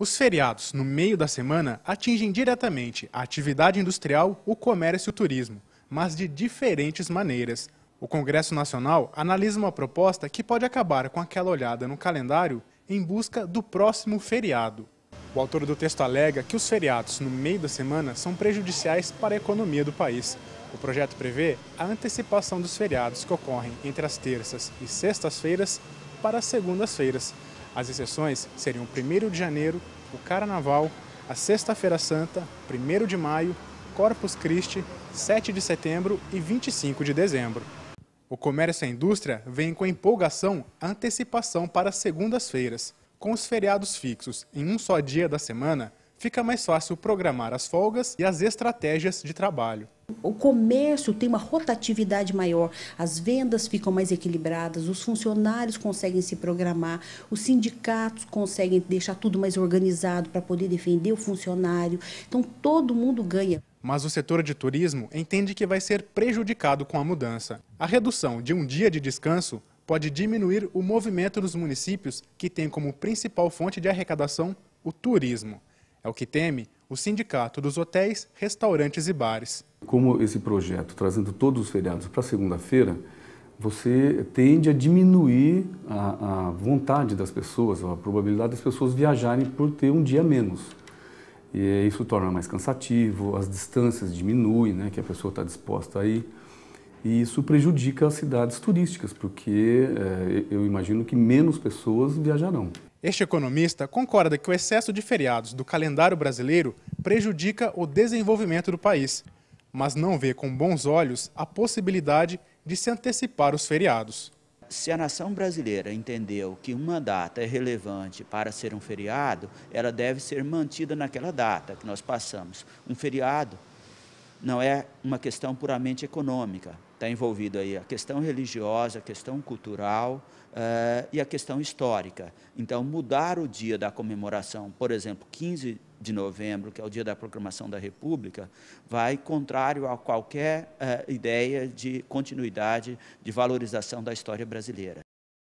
Os feriados no meio da semana atingem diretamente a atividade industrial, o comércio e o turismo, mas de diferentes maneiras. O Congresso Nacional analisa uma proposta que pode acabar com aquela olhada no calendário em busca do próximo feriado. O autor do texto alega que os feriados no meio da semana são prejudiciais para a economia do país. O projeto prevê a antecipação dos feriados que ocorrem entre as terças e sextas-feiras para as segundas-feiras, as exceções seriam o 1 de janeiro, o Carnaval, a Sexta-feira Santa, 1 de maio, Corpus Christi, 7 de setembro e 25 de dezembro. O comércio e a indústria veem com empolgação a antecipação para segundas-feiras. Com os feriados fixos em um só dia da semana, fica mais fácil programar as folgas e as estratégias de trabalho. O comércio tem uma rotatividade maior, as vendas ficam mais equilibradas, os funcionários conseguem se programar, os sindicatos conseguem deixar tudo mais organizado para poder defender o funcionário. Então todo mundo ganha. Mas o setor de turismo entende que vai ser prejudicado com a mudança. A redução de um dia de descanso pode diminuir o movimento nos municípios que têm como principal fonte de arrecadação o turismo. É o que teme o Sindicato dos Hotéis, Restaurantes e Bares. Como esse projeto, trazendo todos os feriados para segunda-feira, você tende a diminuir a, a, vontade das pessoas, a probabilidade das pessoas viajarem por ter um dia menos. E isso torna mais cansativo, as distâncias diminuem, né, que a pessoa está disposta a ir. E isso prejudica as cidades turísticas, porque é, eu imagino que menos pessoas viajarão. Este economista concorda que o excesso de feriados do calendário brasileiro prejudica o desenvolvimento do país, mas não vê com bons olhos a possibilidade de se antecipar os feriados. Se a nação brasileira entendeu que uma data é relevante para ser um feriado, ela deve ser mantida naquela data que nós passamos. Um feriado não é uma questão puramente econômica. Está envolvido aí a questão religiosa, a questão cultural uh, e a questão histórica. Então, mudar o dia da comemoração, por exemplo, 15 de novembro, que é o dia da proclamação da República, vai contrário a qualquer uh, ideia de continuidade, de valorização da história brasileira.